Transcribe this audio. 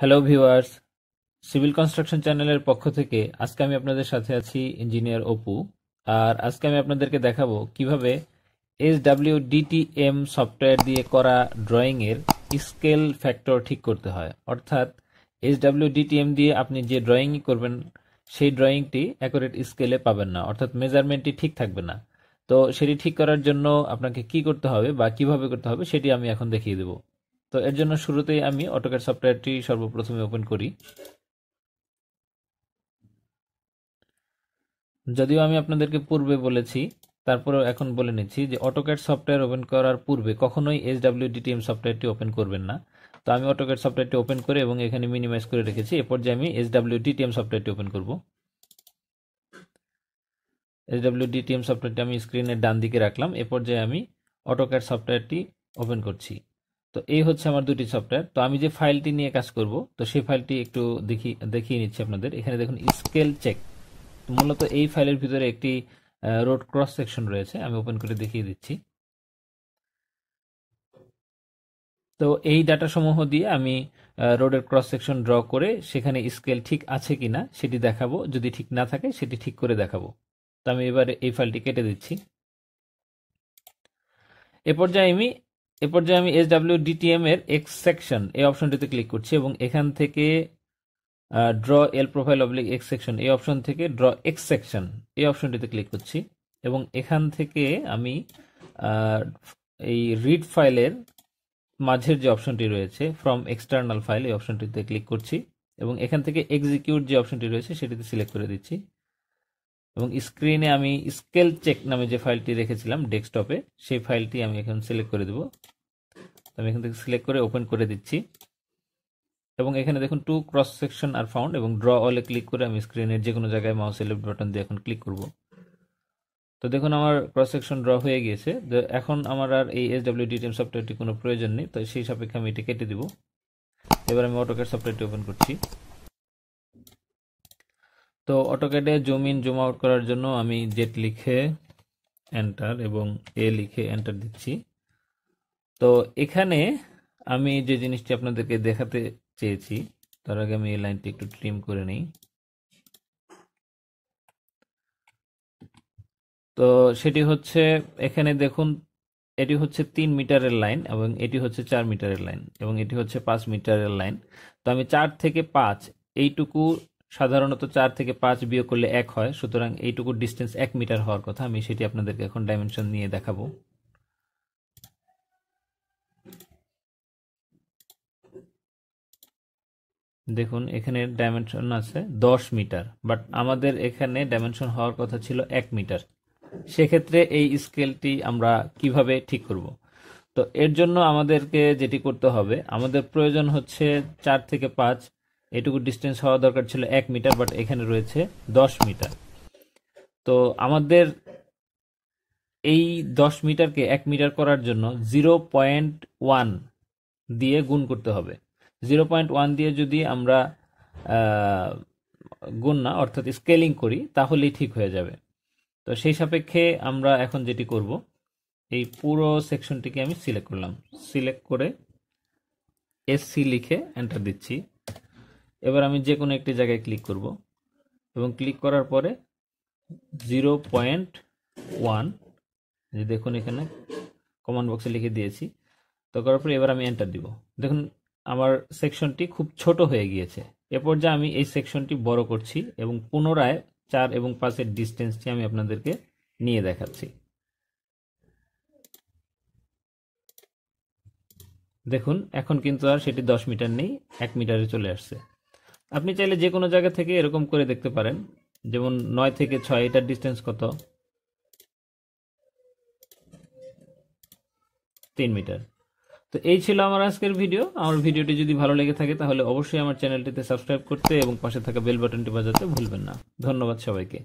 hello viewers civil construction চ্যানেলের পক্ষ থেকে আজকে আমি আপনাদের সাথে আছি ইঞ্জিনিয়ার অপু আর আজকে আমি আপনাদেরকে দেখাবো কিভাবে এস ডাব্লিউ ডিটিএম সফটওয়্যার দিয়ে করা ড্রয়িংয়ের স্কেল ফ্যাক্টর ঠিক করতে হয় অর্থাৎ এস ডাব্লিউ ডিটিএম দিয়ে আপনি যে ড্রয়িংই করবেন সেই ড্রয়িংটি অ্যাকোরেট স্কেলে পাবেন না অর্থাৎ মেজারমেন্টটি ঠিক থাকবে না তো সেটি ঠিক করার জন্য আপনাকে কি করতে হবে বা কিভাবে করতে হবে সেটি আমি এখন দেখিয়ে দেবো তো এর জন্য শুরুতেই আমি অটোক্যাড সফটওয়্যারটি সর্বপ্রথমে ওপেন করি যদিও আমি আপনাদেরকে পূর্বে বলেছি তারপরেও এখন বলে নিচ্ছি যে অটোক্যাড সফটওয়্যার ওপেন করার পূর্বে কখনোই এস ডাব্লিউ ডিটিএম সফটওয়্যারটি ওপেন করবেন না তো আমি অটোক্যাড সফটওয়্যারটি ওপেন করে এবং এখানে মিনিমাইজ করে রেখেছি এ পর্যায়ে আমি এস ডাব্লিউ ডিটিএম সফটওয়্যারটি ওপেন করব এস ডাব্লিউ ডিটিএম সফটওয়্যারটি আমি স্ক্রিনের ডান দিকে রাখলাম এ পর্যায়ে আমি অটোক্যাড সফটওয়্যারটি ওপেন করছি তো এই হচ্ছে আমার দুটি সফটওয়্যার তো আমি যে ফাইলটি নিয়ে কাজ করব তো সেই ফাইলটি একটু দেখি দেখিয়ে নিচ্ছি আপনাদের এখানে দেখুন স্কেল চেক মূলত এই ফাইলের ভিতরে একটি রোড ক্রস সেকশন রয়েছে আমি ওপেন করে দেখিয়ে দিচ্ছি তো এই ডাটা সমূহ দিয়ে আমি রোডের ক্রস সেকশন ড্র করে সেখানে স্কেল ঠিক আছে কিনা সেটি দেখাবো যদি ঠিক না থাকে সেটি ঠিক করে দেখাবো তো আমি এবারে এই ফাইলটি কেটে দিচ্ছি এ পর্যায়ে আমি এরপর পর্যায়ে আমি এসডাব্লিউ ডিটিএম এর এক্স সেকশন এই অপশনটিতে ক্লিক করছি এবং এখান থেকে draw L profile oblique X section এই অপশন থেকে ড্র এক্স সেকশন এই অপশনটিতে ক্লিক করছি এবং এখান থেকে আমি এই রিড ফাইলের মাঝের যে অপশনটি রয়েছে ফ্রম এক্সটার্নাল ফাইল এই অপশনটিতে ক্লিক করছি এবং এখান থেকে এক্সিকিউট যে অপশনটি রয়েছে সেটিতে সিলেক্ট করে দিচ্ছি এবং স্ক্রিনে আমি স্কেল চেক নামে যে ফাইলটি রেখেছিলাম ডেস্কটপে সেই ফাইলটি আমি এখন সিলেক্ট করে দেব আমি এখান থেকে সিলেক্ট করে ওপেন করে দিচ্ছি এবং এখানে দেখুন two cross section are found এবং ড্র অলে ক্লিক করে আমি স্ক্রিনের যে কোনো জায়গায় মাউস লেফট বাটন দিয়ে এখন ক্লিক করব তো দেখুন আমার ক্রস সেকশন ড্র হয়ে গিয়েছে এখন আমার আর এই এস ডাব্লিউ ডিটিএম সফটওয়্যারটি কোনো প্রয়োজন নেই তো সেই সাপেক্ষে আমি এটি কেটে দিব এবার আমি অটোকেট সফটওয়্যারটি ওপেন করছি তো অটোকেটে জুম ইন জুম আউট করার জন্য আমি জেট লিখে এন্টার এবং এ লিখে এন্টার দিচ্ছি তো এখানে আমি যে জিনিসটি আপনাদেরকে দেখাতে চেয়েছি তার আগে আমি এই লাইনটি একটু ট্রিম করে নিই তো সেটি হচ্ছে এখানে দেখুন এটি হচ্ছে তিন মিটারের লাইন এবং এটি হচ্ছে চার মিটারের লাইন এবং এটি হচ্ছে পাঁচ মিটারের লাইন তো আমি চার থেকে পাঁচ এইটুকু সাধারণত চার থেকে পাঁচ বিয়োগ করলে এক হয় সুতরাং এইটুকু ডিস্টেন্স এক মিটার হওয়ার কথা আমি সেটি আপনাদেরকে এখন ডাইমেনশন নিয়ে দেখাবো দেখুন এখানে ডাইমেনশন আছে দশ মিটার বাট আমাদের এখানে ডাইমেনশন হওয়ার কথা ছিল এক মিটার সেক্ষেত্রে এই স্কেলটি আমরা কিভাবে ঠিক করব তো এর জন্য আমাদেরকে যেটি করতে হবে আমাদের প্রয়োজন হচ্ছে চার থেকে পাঁচ এটুকু ডিস্টেন্স হওয়া দরকার ছিল এক মিটার বাট এখানে রয়েছে দশ মিটার তো আমাদের এই দশ মিটারকে এক মিটার করার জন্য জিরো পয়েন্ট ওয়ান দিয়ে গুণ করতে হবে জিরো পয়েন্ট ওয়ান দিয়ে যদি আমরা গুণ না অর্থাৎ স্কেলিং করি তাহলেই ঠিক হয়ে যাবে তো সেই সাপেক্ষে আমরা এখন যেটি করব এই পুরো সেকশনটিকে আমি সিলেক্ট করলাম সিলেক্ট করে এসসি লিখে এন্টার দিচ্ছি এবার আমি যে কোনো একটি জায়গায় ক্লিক করব এবং ক্লিক করার পরে জিরো পয়েন্ট ওয়ান যে দেখুন এখানে কমান্ড বক্সে লিখে দিয়েছি তো করার পরে এবার আমি এন্টার দিব দেখুন আমার সেকশনটি খুব ছোট হয়ে গিয়েছে এ পর্যায়ে আমি এই সেকশনটি বড় করছি এবং পুনরায় চার এবং পাঁচের ডিস্টেন্সটি আমি আপনাদেরকে নিয়ে দেখাচ্ছি দেখুন এখন কিন্তু আর সেটি দশ মিটার নেই এক মিটারে চলে আসছে আপনি চাইলে যে কোনো জায়গা থেকে এরকম করে দেখতে পারেন যেমন নয় থেকে ছয় এটার ডিস্টেন্স কত তিন মিটার তো এই ছিল আমার আজকের ভিডিও আমার ভিডিওটি যদি ভালো লেগে থাকে তাহলে অবশ্যই আমার চ্যানেলটিতে সাবস্ক্রাইব করতে এবং পাশে থাকা বেল বাটনটি বাজাতে ভুলবেন না ধন্যবাদ সবাইকে